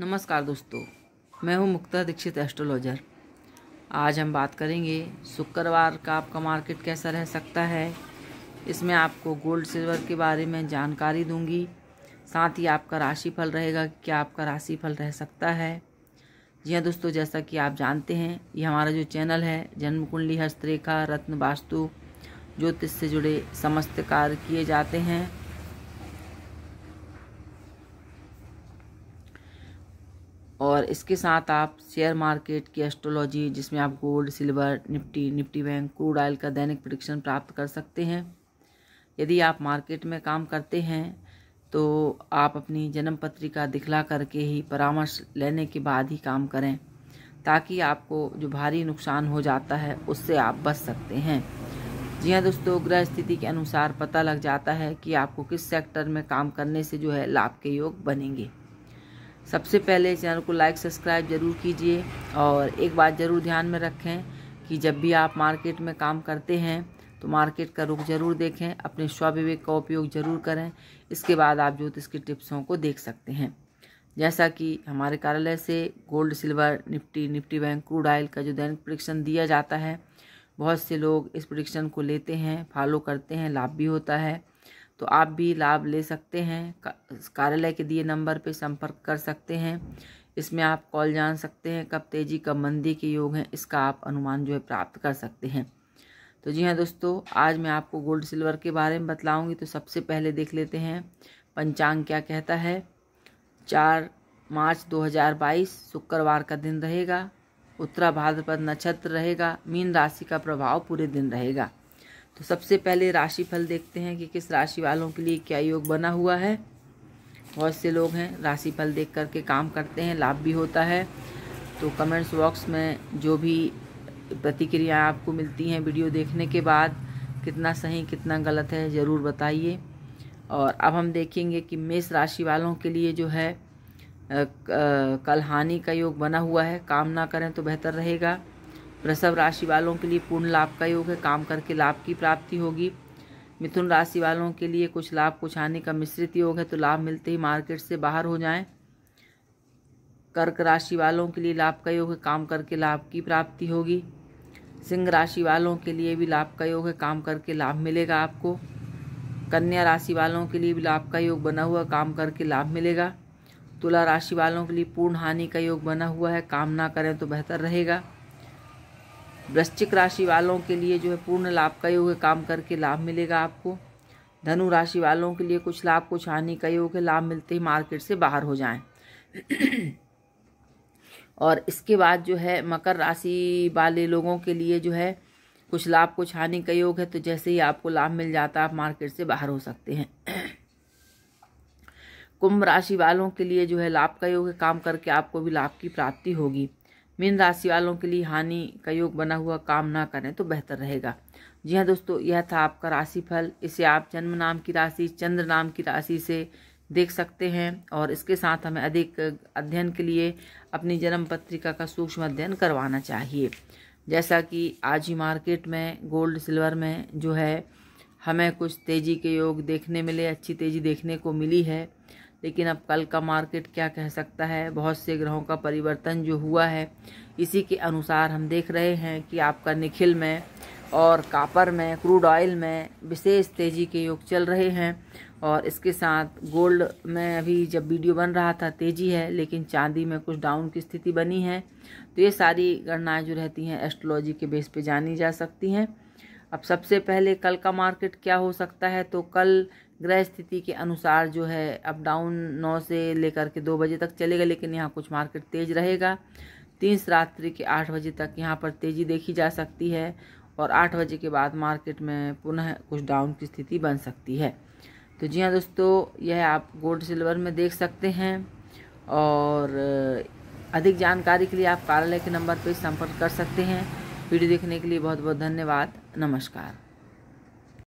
नमस्कार दोस्तों मैं हूं मुक्ता दीक्षित एस्ट्रोलॉजर आज हम बात करेंगे शुक्रवार का आपका मार्केट कैसा रह सकता है इसमें आपको गोल्ड सिल्वर के बारे में जानकारी दूंगी साथ ही आपका राशि फल रहेगा कि क्या आपका राशि फल रह सकता है जी हाँ दोस्तों जैसा कि आप जानते हैं ये हमारा जो चैनल है जन्म कुंडली हस्तरेखा रत्न वास्तु ज्योतिष से जुड़े समस्त कार्य किए जाते हैं और इसके साथ आप शेयर मार्केट की एस्ट्रोलॉजी जिसमें आप gold silver Nifty Nifty Bank crude oil का दैनिक प्रडिक्शन प्राप्त कर सकते हैं यदि आप मार्केट में काम करते हैं तो आप अपनी जन्म पत्रिका दिखला करके ही परामर्श लेने के बाद ही काम करें ताकि आपको जो भारी नुकसान हो जाता है उससे आप बच सकते हैं जी हाँ दोस्तों ग्रह स्थिति के अनुसार पता लग जाता है कि आपको किस सेक्टर में काम करने से जो है लाभ के योग बनेंगे सबसे पहले चैनल को लाइक सब्सक्राइब ज़रूर कीजिए और एक बात ज़रूर ध्यान में रखें कि जब भी आप मार्केट में काम करते हैं तो मार्केट का रुख ज़रूर देखें अपने विवेक का उपयोग ज़रूर करें इसके बाद आप ज्योतिष की टिप्सों को देख सकते हैं जैसा कि हमारे कार्यालय से gold silver Nifty Nifty Bank crude oil का जो दैनिक प्रोडिक्शन दिया जाता है बहुत से लोग इस प्रोडिक्शन को लेते हैं फॉलो करते हैं लाभ भी होता है तो आप भी लाभ ले सकते हैं कार्यालय के दिए नंबर पर संपर्क कर सकते हैं इसमें आप कॉल जान सकते हैं कब तेज़ी कब मंदी के योग हैं इसका आप अनुमान जो है प्राप्त कर सकते हैं तो जी हाँ दोस्तों आज मैं आपको गोल्ड सिल्वर के बारे में बतलाऊंगी तो सबसे पहले देख लेते हैं पंचांग क्या कहता है चार मार्च 2022 शुक्रवार का दिन रहेगा उत्तरा भाद्रपद नक्षत्र रहेगा मीन राशि का प्रभाव पूरे दिन रहेगा तो सबसे पहले राशि फल देखते हैं कि किस राशि वालों के लिए क्या योग बना हुआ है बहुत से लोग हैं राशि फल देख करके काम करते हैं लाभ भी होता है तो कमेंट्स बॉक्स में जो भी प्रतिक्रियाएं आपको मिलती हैं वीडियो देखने के बाद कितना सही कितना गलत है ज़रूर बताइए और अब हम देखेंगे कि मेष राशि वालों के लिए जो है कल हानि का योग बना हुआ है काम ना करें तो बेहतर रहेगा वृषभ राशि वालों के लिए पूर्ण लाभ का योग है काम करके लाभ की प्राप्ति होगी मिथुन राशि वालों के लिए कुछ लाभ कुछ हानि का मिश्रित योग है तो लाभ मिलते ही मार्केट से बाहर हो जाएं कर्क राशि वालों के लिए लाभ का योग है काम करके लाभ की प्राप्ति होगी सिंह राशि वालों के लिए भी लाभ का योग है काम करके लाभ मिलेगा आपको कन्या राशि वालों के लिए भी लाभ का योग बना हुआ काम करके लाभ मिलेगा तुला राशि वालों के लिए पूर्ण हानि का योग बना हुआ है काम ना करें तो बेहतर रहेगा वृश्चिक राशि वालों के लिए जो है पूर्ण लाभ का योग काम करके लाभ मिलेगा आपको धनु राशि वालों के लिए कुछ लाभ कुछ हानि का योग है लाभ मिलते ही मार्केट से बाहर हो जाएं और इसके बाद जो है मकर राशि वाले लोगों के लिए जो है कुछ लाभ कुछ हानि का योग है तो जैसे ही आपको लाभ मिल जाता आप मार्केट से बाहर हो सकते हैं कुंभ राशि वालों के लिए जो है लाभ का योग काम करके आपको भी लाभ की प्राप्ति होगी मीन राशि वालों के लिए हानि का योग बना हुआ काम ना करें तो बेहतर रहेगा जी हाँ दोस्तों यह था आपका राशि फल इसे आप जन्म नाम की राशि चंद्र नाम की राशि से देख सकते हैं और इसके साथ हमें अधिक अध्ययन के लिए अपनी जन्म पत्रिका का सूक्ष्म अध्ययन करवाना चाहिए जैसा कि आज ही मार्केट में गोल्ड सिल्वर में जो है हमें कुछ तेज़ी के योग देखने मिले अच्छी तेज़ी देखने को मिली है लेकिन अब कल का मार्केट क्या कह सकता है बहुत से ग्रहों का परिवर्तन जो हुआ है इसी के अनुसार हम देख रहे हैं कि आपका निखिल में और कापर में क्रूड ऑयल में विशेष तेज़ी के योग चल रहे हैं और इसके साथ गोल्ड में अभी जब वीडियो बन रहा था तेज़ी है लेकिन चांदी में कुछ डाउन की स्थिति बनी है तो ये सारी गणनाएँ जो रहती हैं एस्ट्रोलॉजी के बेस पे जानी जा सकती हैं अब सबसे पहले कल का मार्केट क्या हो सकता है तो कल ग्रह स्थिति के अनुसार जो है अप डाउन नौ से लेकर के दो बजे तक चलेगा लेकिन यहाँ कुछ मार्केट तेज रहेगा तीस रात्रि के आठ बजे तक यहाँ पर तेज़ी देखी जा सकती है और आठ बजे के बाद मार्केट में पुनः कुछ डाउन की स्थिति बन सकती है तो जी हाँ दोस्तों यह आप गोल्ड सिल्वर में देख सकते हैं और अधिक जानकारी के लिए आप कार्यालय के नंबर पर संपर्क कर सकते हैं वीडियो देखने के लिए बहुत बहुत धन्यवाद नमस्कार